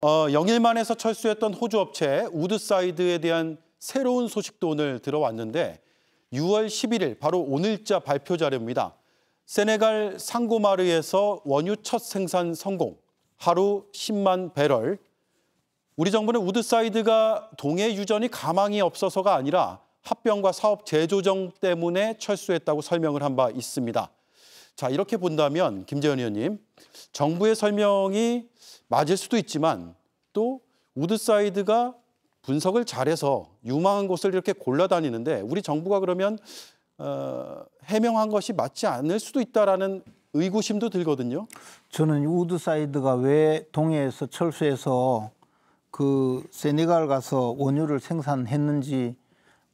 어, 영일만에서 철수했던 호주 업체 우드사이드에 대한 새로운 소식도 오늘 들어왔는데 6월 11일 바로 오늘자 발표 자료입니다. 세네갈 상고마르에서 원유 첫 생산 성공, 하루 10만 배럴. 우리 정부는 우드사이드가 동해 유전이 가망이 없어서가 아니라 합병과 사업 재조정 때문에 철수했다고 설명을 한 바 있습니다. 자 이렇게 본다면 김재현 의원님 정부의 설명이 맞을 수도 있지만 또 우드사이드가 분석을 잘해서 유망한 곳을 이렇게 골라다니는데 우리 정부가 그러면 어, 해명한 것이 맞지 않을 수도 있다라는 의구심도 들거든요. 저는 우드사이드가 왜 동해에서 철수해서 그 세네갈 가서 원유를 생산했는지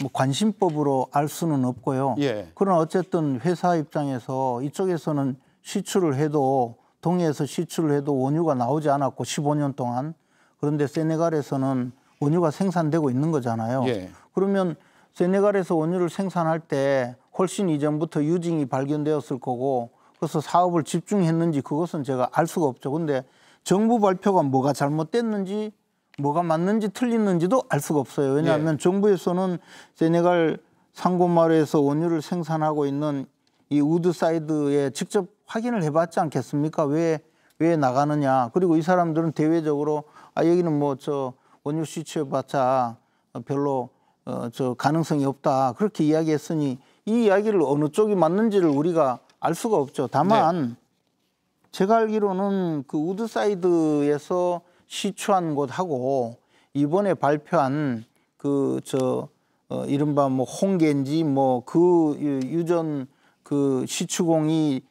뭐 관심법으로 알 수는 없고요. 예. 그러나 어쨌든 회사 입장에서 이쪽에서는 시출을 해도 동해에서 시출을 해도 원유가 나오지 않았고 15년 동안 그런데 세네갈에서는 원유가 생산되고 있는 거잖아요. 예. 그러면 세네갈에서 원유를 생산할 때 훨씬 이전부터 유징이 발견되었을 거고 그래서 사업을 집중했는지 그것은 제가 알 수가 없죠. 근데 정부 발표가 뭐가 잘못됐는지 뭐가 맞는지 틀리는지도 알 수가 없어요. 왜냐하면 예. 정부에서는 세네갈 상고마루에서 원유를 생산하고 있는 이 우드사이드에 직접 확인을 해봤지 않겠습니까? 왜, 왜 나가느냐. 그리고 이 사람들은 대외적으로 아, 여기는 뭐 저 원유 수취해봤자 별로 어, 저 가능성이 없다. 그렇게 이야기했으니 이 이야기를 어느 쪽이 맞는지를 우리가 알 수가 없죠. 다만 네. 제가 알기로는 그 우드사이드에서 시추한 곳하고 이번에 발표한 그저 어, 이른바 뭐 홍계인지 뭐 그 유전 그 시추공이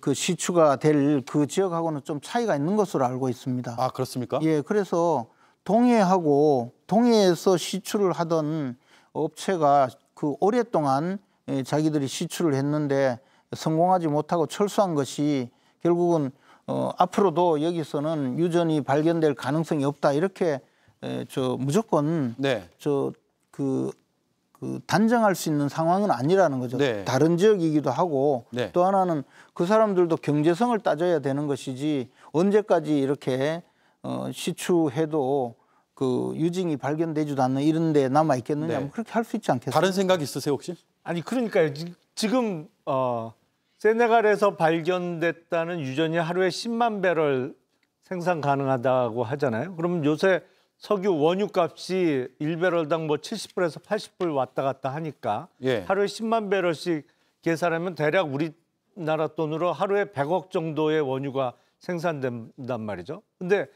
그 시추가 될 그 지역하고는 좀 차이가 있는 것으로 알고 있습니다. 아 그렇습니까? 예, 그래서 동해하고 동해에서 시추를 하던 업체가 그 오랫동안 자기들이 시추를 했는데 성공하지 못하고 철수한 것이 결국은 어, 앞으로도 여기서는 유전이 발견될 가능성이 없다 이렇게 에, 저 무조건 네. 저그 그 단정할 수 있는 상황은 아니라는 거죠. 네. 다른 지역이기도 하고 네. 또 하나는 그 사람들도 경제성을 따져야 되는 것이지 언제까지 이렇게 어, 시추해도 그 유증이 발견되지도 않는 이런 데 남아 있겠느냐 네. 뭐 그렇게 할 수 있지 않겠어요? 다른 생각 있으세요 혹시? 아니 그러니까요. 지금 어 세네갈에서 발견됐다는 유전이 하루에 10만 배럴 생산 가능하다고 하잖아요. 그럼 요새 석유 원유 값이 1배럴당 뭐 70불에서 80불 왔다 갔다 하니까 예. 하루에 10만 배럴씩 계산하면 대략 우리나라 돈으로 하루에 100억 정도의 원유가 생산된단 말이죠. 근데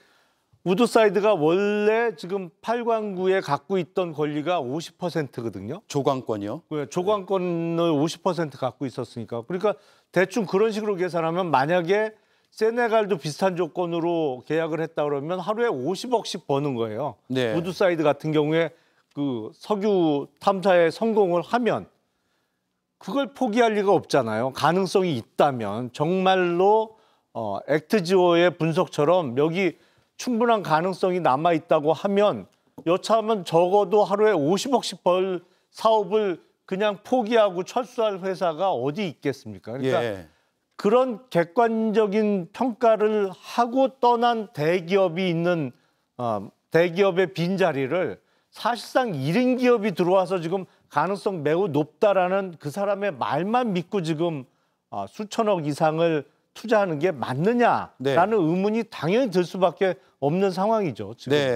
우드사이드가 원래 지금 8광구에 갖고 있던 권리가 50%거든요. 조광권이요? 예, 조광권을 50% 갖고 있었으니까. 그러니까 대충 그런 식으로 계산하면 만약에 세네갈도 비슷한 조건으로 계약을 했다 그러면 하루에 50억씩 버는 거예요. 네. 우드사이드 같은 경우에 그 석유 탐사에 성공을 하면 그걸 포기할 리가 없잖아요. 가능성이 있다면 정말로 어, 액트지오의 분석처럼 여기 충분한 가능성이 남아 있다고 하면 여차하면 적어도 하루에 50억씩 벌 사업을 그냥 포기하고 철수할 회사가 어디 있겠습니까? 그러니까 예. 그런 객관적인 평가를 하고 떠난 대기업이 있는 어, 대기업의 빈자리를 사실상 1인 기업이 들어와서 지금 가능성 매우 높다라는 그 사람의 말만 믿고 지금 아, 수천억 이상을 투자하는 게 맞느냐라는 네. 의문이 당연히 들 수밖에 없는 상황이죠. 지금. 네.